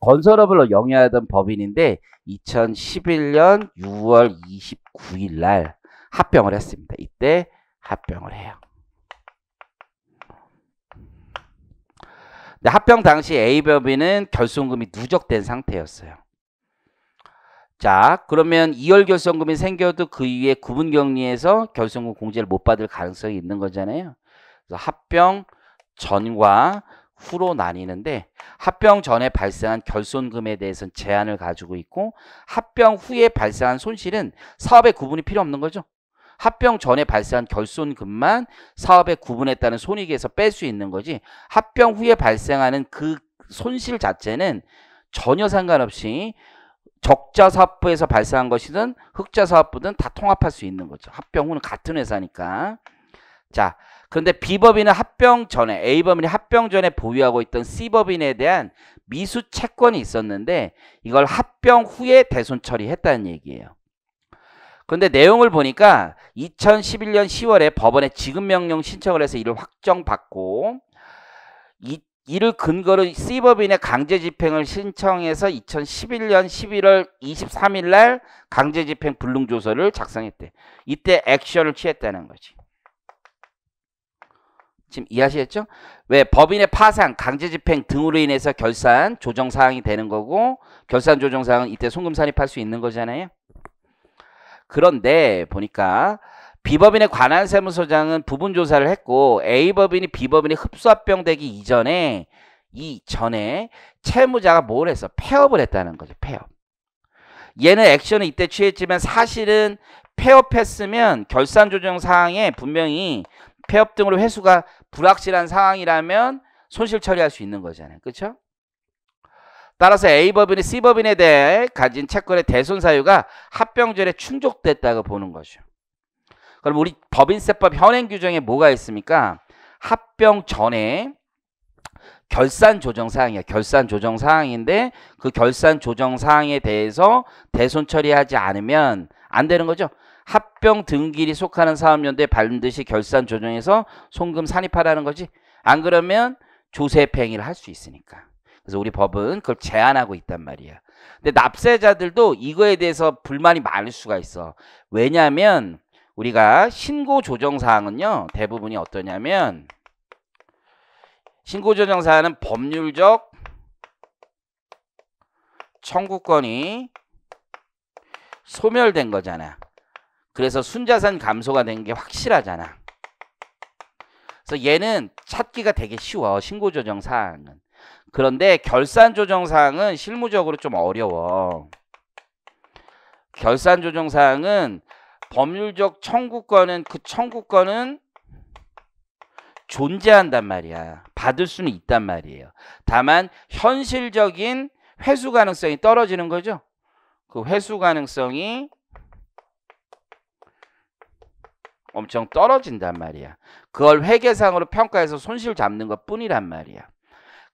건설업을 영위하던 법인인데 2011년 6월 29일 날 합병을 했습니다. 이때 합병을 해요. 합병 당시 A법인은 결손금이 누적된 상태였어요. 자 그러면 이월 결손금이 생겨도 그 이후에 구분격리에서 결손금 공제를 못 받을 가능성이 있는 거잖아요. 그래서 합병 전과 후로 나뉘는데 합병 전에 발생한 결손금에 대해서는 제한을 가지고 있고 합병 후에 발생한 손실은 사업의 구분이 필요 없는 거죠. 합병 전에 발생한 결손금만 사업의 구분에 따른 손익에서 뺄 수 있는 거지 합병 후에 발생하는 그 손실 자체는 전혀 상관없이 적자 사업부에서 발생한 것이든 흑자 사업부든 다 통합할 수 있는 거죠. 합병 후는 같은 회사니까. 자, 그런데 B법인은 합병 전에 A법인이 합병 전에 보유하고 있던 C법인에 대한 미수 채권이 있었는데 이걸 합병 후에 대손 처리했다는 얘기예요. 그런데 내용을 보니까 2011년 10월에 법원에 지급명령 신청을 해서 이를 확정받고 이, 이를 근거로 C법인의 강제집행을 신청해서 2011년 11월 23일 날 강제집행 불능조서를 작성했대. 이때 액션을 취했다는 거지. 지금 이해하시겠죠? 왜 법인의 파산, 강제 집행 등으로 인해서 결산 조정 사항이 되는 거고 결산 조정 사항은 이때 송금 산입할 수 있는 거잖아요. 그런데 보니까 비법인의 관한 세무서장은 부분 조사를 했고 A 법인이 B 법인이 흡수합병되기 이전에 이전에 채무자가 뭘 했어? 폐업을 했다는 거죠. 폐업. 얘는 액션을 이때 취했지만 사실은 폐업했으면 결산 조정 사항에 분명히 폐업 등으로 회수가 불확실한 상황이라면 손실 처리할 수 있는 거잖아요. 그렇죠? 따라서 A법인이 C법인에 대해 가진 채권의 대손 사유가 합병전에 충족됐다고 보는 거죠. 그럼 우리 법인세법 현행 규정에 뭐가 있습니까? 합병 전에 결산 조정 사항이야. 결산 조정 사항인데 그 결산 조정 사항에 대해서 대손 처리하지 않으면 안 되는 거죠. 합병 등기리 속하는 사업연대 반드시 결산 조정해서 송금 산입하라는 거지. 안 그러면 조세팽의를 할 수 있으니까. 그래서 우리 법은 그걸 제한하고 있단 말이야. 근데 납세자들도 이거에 대해서 불만이 많을 수가 있어. 왜냐하면 우리가 신고 조정 사항은요. 대부분이 어떠냐면 신고 조정 사항은 법률적 청구권이 소멸된 거잖아. 그래서 순자산 감소가 된 게 확실하잖아. 그래서 얘는 찾기가 되게 쉬워. 신고 조정 사항은. 그런데 결산 조정 사항은 실무적으로 좀 어려워. 결산 조정 사항은 법률적 청구권은 그 청구권은 존재한단 말이야. 받을 수는 있단 말이에요. 다만 현실적인 회수 가능성이 떨어지는 거죠. 그 회수 가능성이 엄청 떨어진단 말이야. 그걸 회계상으로 평가해서 손실 잡는 것 뿐이란 말이야.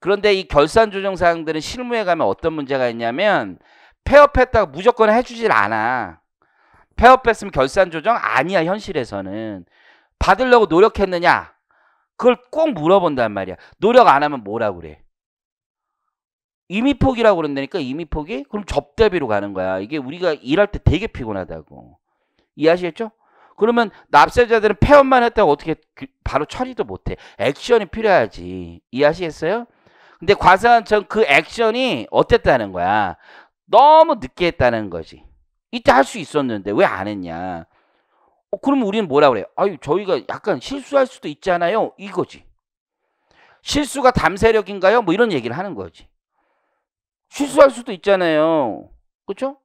그런데 이 결산 조정 사항들은 실무에 가면 어떤 문제가 있냐면 폐업했다가 무조건 해주질 않아. 폐업했으면 결산 조정 아니야 현실에서는. 받으려고 노력했느냐? 그걸 꼭 물어본단 말이야. 노력 안 하면 뭐라 그래? 이미 포기라고 그런다니까 이미 포기? 그럼 접대비로 가는 거야. 이게 우리가 일할 때 되게 피곤하다고. 이해하시겠죠? 그러면 납세자들은 폐업만 했다고 어떻게 그, 바로 처리도 못해. 액션이 필요하지. 이해하시겠어요? 근데 과세한청그 액션이 어땠다는 거야. 너무 늦게 했다는 거지. 이때 할 수 있었는데 왜 안 했냐. 어, 그럼 우리는 뭐라 그래요? 아유 저희가 약간 실수할 수도 있잖아요. 이거지. 실수가 담세력인가요? 뭐 이런 얘기를 하는 거지. 실수할 수도 있잖아요. 그렇죠?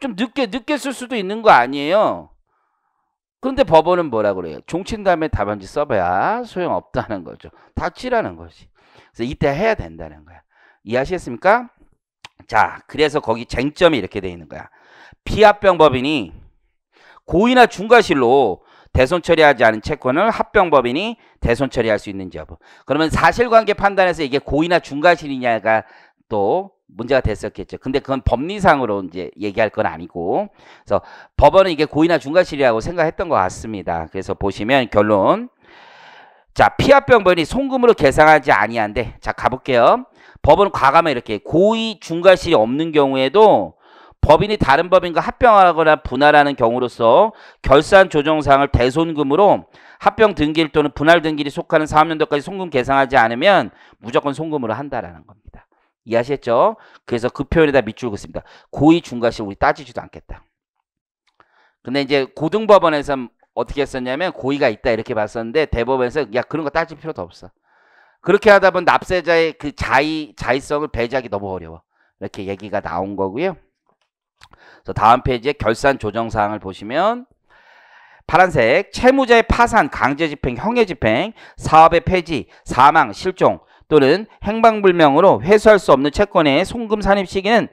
좀 늦게 늦게 쓸 수도 있는 거 아니에요. 그런데 법원은 뭐라 그래요? 종친 다음에 답안지 써봐야 소용없다는 거죠. 닥치라는 거지. 그래서 이때 해야 된다는 거야. 이해하시겠습니까? 자, 그래서 거기 쟁점이 이렇게 돼 있는 거야. 피합병 법인이 고의나 중과실로 대손 처리하지 않은 채권을 합병 법인이 대손 처리할 수 있는지 여부. 그러면 사실관계 판단에서 이게 고의나 중과실이냐가 또 문제가 됐었겠죠. 근데 그건 법리상으로 이제 얘기할 건 아니고, 그래서 법원은 이게 고의나 중과실이라고 생각했던 것 같습니다. 그래서 보시면 결론. 자, 피합병변이 송금으로 계상하지 아니한데, 자 가볼게요. 법원 은과감하게 이렇게 고의 중과실이 없는 경우에도 법인이 다른 법인과 합병하거나 분할하는 경우로서 결산 조정상을 대손금으로 합병 등기일 또는 분할 등기일이 속하는 사학년도까지 송금 계상하지 않으면 무조건 송금으로 한다라는 겁니다. 이해하셨죠? 그래서 그 표현에다 밑줄 그습니다 고의 중과실 우리 따지지도 않겠다. 근데 이제 고등법원에서 어떻게 했었냐면 고의가 있다 이렇게 봤었는데 대법원에서 야 그런 거 따질 필요도 없어. 그렇게 하다 보면 납세자의 그 자의 자의성을 배제하기 너무 어려워. 이렇게 얘기가 나온 거고요. 그래서 다음 페이지에 결산 조정 사항을 보시면 파란색 채무자의 파산, 강제 집행, 형해 집행, 사업의 폐지, 사망, 실종, 또는 행방불명으로 회수할 수 없는 채권의 송금 산입 시기는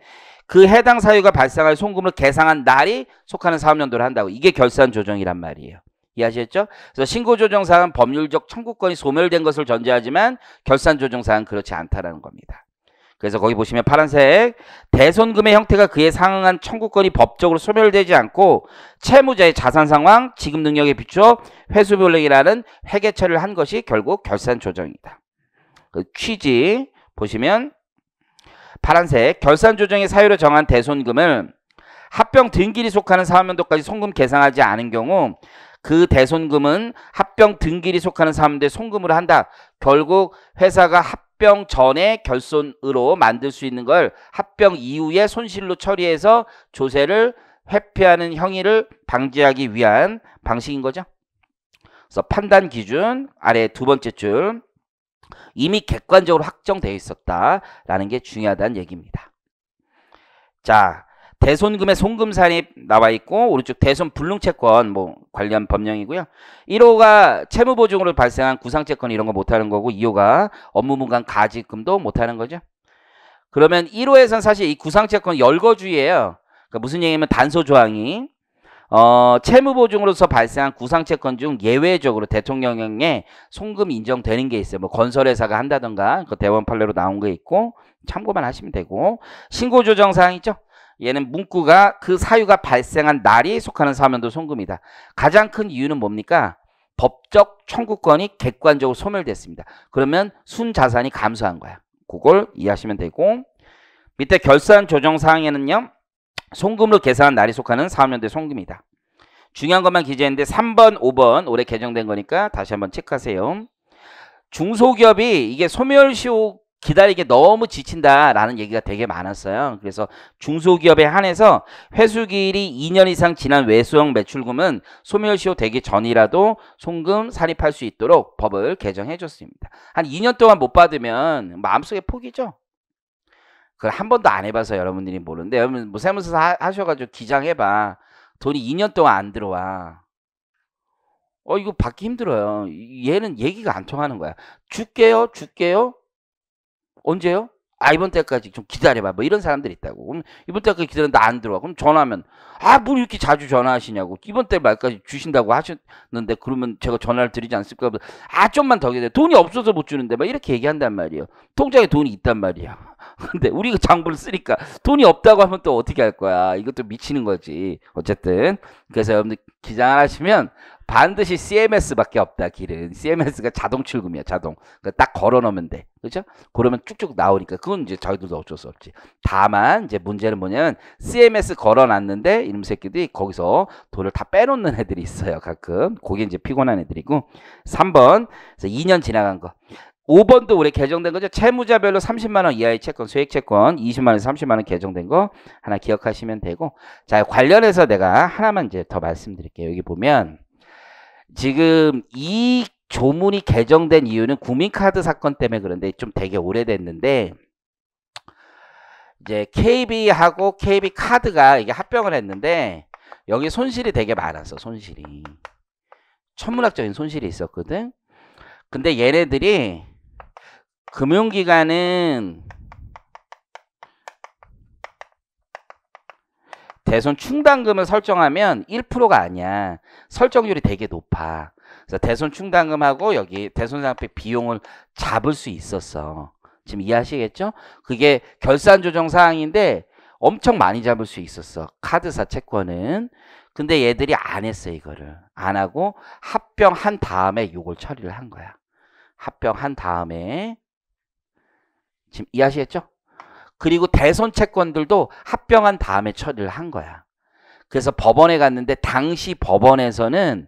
그 해당 사유가 발생할 송금을 계상한 날이 속하는 사업연도를 한다고 이게 결산 조정이란 말이에요. 이해하셨죠? 그래서 신고 조정 사항은 법률적 청구권이 소멸된 것을 전제하지만 결산 조정 사항은 그렇지 않다라는 겁니다. 그래서 거기 보시면 파란색 대손금의 형태가 그에 상응한 청구권이 법적으로 소멸되지 않고 채무자의 자산 상황, 지급 능력에 비추어 회수별령이라는 회계처리를 한 것이 결국 결산 조정입니다 그 취지 보시면 파란색 결산 조정의 사유로 정한 대손금을 합병 등기리 속하는 사업연도까지 송금 계상하지 않은 경우 그 대손금은 합병 등기리 속하는 사업연도에 송금을 한다. 결국 회사가 합병 전에 결손으로 만들 수 있는 걸 합병 이후에 손실로 처리해서 조세를 회피하는 형위를 방지하기 위한 방식인 거죠. 그래서 판단 기준 아래 두 번째 줄 이미 객관적으로 확정되어 있었다라는 게 중요하다는 얘기입니다. 자, 대손금의 송금 산입 나와 있고 오른쪽 대손 불능채권 뭐 관련 법령이고요. 1호가 채무 보증으로 발생한 구상채권 이런 거 못하는 거고 2호가 업무분간 가지금도 못하는 거죠. 그러면 1호에선 사실 이 구상채권 열거주의예요. 그러니까 무슨 얘기냐면 단소조항이 어, 채무보증으로서 발생한 구상채권 중 예외적으로 대통령령에 송금 인정되는 게 있어요. 뭐 건설회사가 한다던가 그 대원 판례로 나온 게 있고 참고만 하시면 되고 신고조정사항이죠. 얘는 문구가 그 사유가 발생한 날이 속하는 사면도 송금이다. 가장 큰 이유는 뭡니까? 법적 청구권이 객관적으로 소멸됐습니다. 그러면 순자산이 감소한 거야. 그걸 이해하시면 되고 밑에 결산 조정 사항에는요. 송금으로 계산한 날이 속하는 4학년도의 송금이다. 중요한 것만 기재했는데 3번, 5번 올해 개정된 거니까 다시 한번 체크하세요. 중소기업이 이게 소멸시효 기다리게 너무 지친다라는 얘기가 되게 많았어요. 그래서 중소기업에 한해서 회수기일이 2년 이상 지난 외수형 매출금은 소멸시효 되기 전이라도 송금 사입할수 있도록 법을 개정해 줬습니다. 한 2년 동안 못 받으면 마음속에 포기죠. 그걸 한 번도 안 해봐서 여러분들이 모르는데 여러분 뭐 세무서 하, 하셔가지고 기장해봐. 돈이 2년 동안 안 들어와. 어 이거 받기 힘들어요. 얘는 얘기가 안 통하는 거야. 줄게요, 줄게요. 언제요? 아 이번 달까지좀 기다려봐 뭐 이런 사람들이 있다고 그럼 이번 달까지 기다렸는데 안 들어와 그럼 전화하면 아뭘 이렇게 자주 전화하시냐고 이번 달 말까지 주신다고 하셨는데 그러면 제가 전화를 드리지 않을까 보다 아 좀만 더 기다려 돈이 없어서 못 주는데 막 이렇게 얘기한단 말이에요 통장에 돈이 있단 말이야 근데 우리가 장부를 쓰니까 돈이 없다고 하면 또 어떻게 할 거야 이것도 미치는 거지 어쨌든 그래서 여러분들 기장을 하시면 반드시 CMS밖에 없다 길은 CMS가 자동 출금이야 자동 그러니까 딱 걸어놓으면 돼 그렇죠? 그러면 쭉쭉 나오니까 그건 이제 저희들도 어쩔 수 없지 다만 이제 문제는 뭐냐면 CMS 걸어놨는데 이놈 새끼들이 거기서 돈을 다 빼놓는 애들이 있어요 가끔 그게 이제 피곤한 애들이고 3번 그래서 2년 지나간 거 5번도 우리 개정된 거죠. 채무자별로 30만 원 이하의 채권, 소액 채권 20만 원에서 30만 원 개정된 거 하나 기억하시면 되고 자 관련해서 내가 하나만 이제 더 말씀드릴게요. 여기 보면 지금 이 조문이 개정된 이유는 국민카드 사건 때문에 그런데 좀 되게 오래됐는데 이제 KB하고 KB 카드가 이게 합병을 했는데 여기 손실이 되게 많았어 손실이 천문학적인 손실이 있었거든 근데 얘네들이 금융기관은 대손 충당금을 설정하면 1%가 아니야. 설정률이 되게 높아. 그래서 대손 충당금하고 여기 대손상피 비용을 잡을 수 있었어. 지금 이해하시겠죠? 그게 결산 조정 사항인데 엄청 많이 잡을 수 있었어. 카드사 채권은. 근데 얘들이 안 했어 이거를. 안 하고 합병한 다음에 요걸 처리를 한 거야. 합병한 다음에 지금 이해하시겠죠? 그리고 대선 채권들도 합병한 다음에 처리를 한 거야. 그래서 법원에 갔는데 당시 법원에서는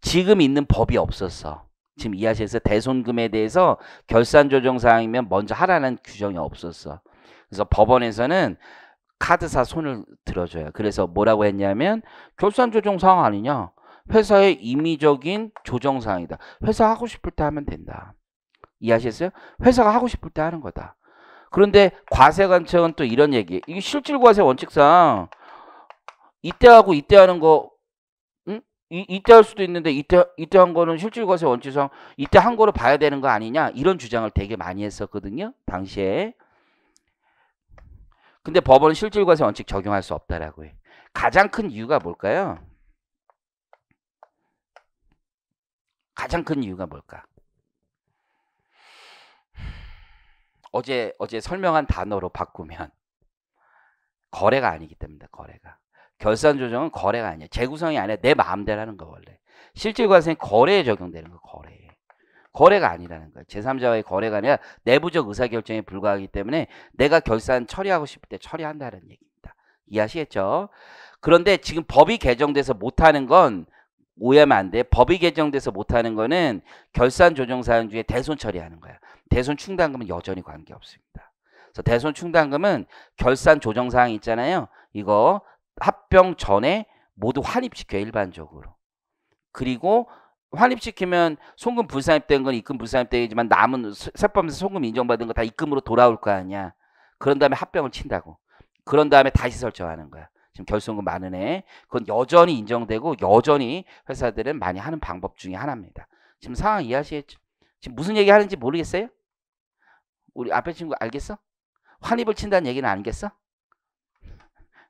지금 있는 법이 없었어. 지금 이하시에서 대손금에 대해서 결산 조정 사항이면 먼저 하라는 규정이 없었어. 그래서 법원에서는 카드사 손을 들어줘요. 그래서 뭐라고 했냐면 결산 조정 사항 아니냐? 회사의 임의적인 조정 사항이다. 회사 하고 싶을 때 하면 된다. 이해하셨어요? 회사가 하고 싶을 때 하는 거다. 그런데 과세관청은 또 이런 얘기. 이게 실질과세 원칙상 이때 하고 이때 하는 거 이, 이때 할 수도 있는데 이때 이때 한 거는 실질과세 원칙상 이때 한거로 봐야 되는 거 아니냐 이런 주장을 되게 많이 했었거든요 당시에 근데 법원은 실질과세 원칙 적용할 수 없다라고 해 가장 큰 이유가 뭘까요? 가장 큰 이유가 뭘까? 어제 어제 설명한 단어로 바꾸면 거래가 아니기 때문에 거래가 결산 조정은 거래가 아니야 재구성이 아니라 내 마음대로라는 거 원래. 실질 과세는 거래에 적용되는 거거래 거래가 아니라는 거예요. 제3자와의 거래가 아니라 내부적 의사결정에 불과하기 때문에 내가 결산 처리하고 싶을 때 처리한다는 얘기입니다. 이해하시겠죠? 그런데 지금 법이 개정돼서 못하는 건 오해하면 안 돼. 법이 개정돼서 못하는 거는 결산 조정 사항 중에 대손 처리하는 거야. 대손 충당금은 여전히 관계없습니다. 그래서 대손 충당금은 결산 조정 사항 있잖아요. 이거 합병 전에 모두 환입시켜 일반적으로. 그리고 환입시키면 송금 불사입된 건 입금 불사입되지만 남은 세법에서 송금 인정받은 거 다 입금으로 돌아올 거 아니야. 그런 다음에 합병을 친다고. 그런 다음에 다시 설정하는 거야. 지금 결손금 많은 애. 그건 여전히 인정되고 여전히 회사들은 많이 하는 방법 중에 하나입니다. 지금 상황 이해하시겠죠? 지금 무슨 얘기 하는지 모르겠어요? 우리 앞에 친구 알겠어? 환입을 친다는 얘기는 알겠어?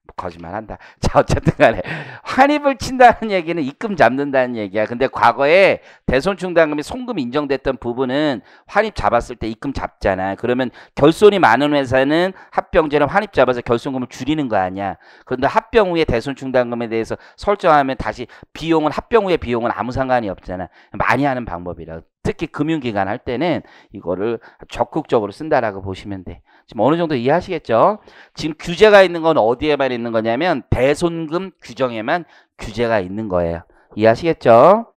뭐 거짓말한다. 자 어쨌든 간에 환입을 친다는 얘기는 입금 잡는다는 얘기야. 근데 과거에 대손충당금이 송금 인정됐던 부분은 환입 잡았을 때 입금 잡잖아. 그러면 결손이 많은 회사는 합병제는 환입 잡아서 결손금을 줄이는 거 아니야. 그런데 합병 후에 대손충당금에 대해서 설정하면 다시 비용은 합병 후에 비용은 아무 상관이 없잖아. 많이 하는 방법이라. 특히 금융기관 할 때는 이거를 적극적으로 쓴다라고 보시면 돼. 지금 어느 정도 이해하시겠죠? 지금 규제가 있는 건 어디에만 있는 거냐면 대손금 규정에만 규제가 있는 거예요. 이해하시겠죠?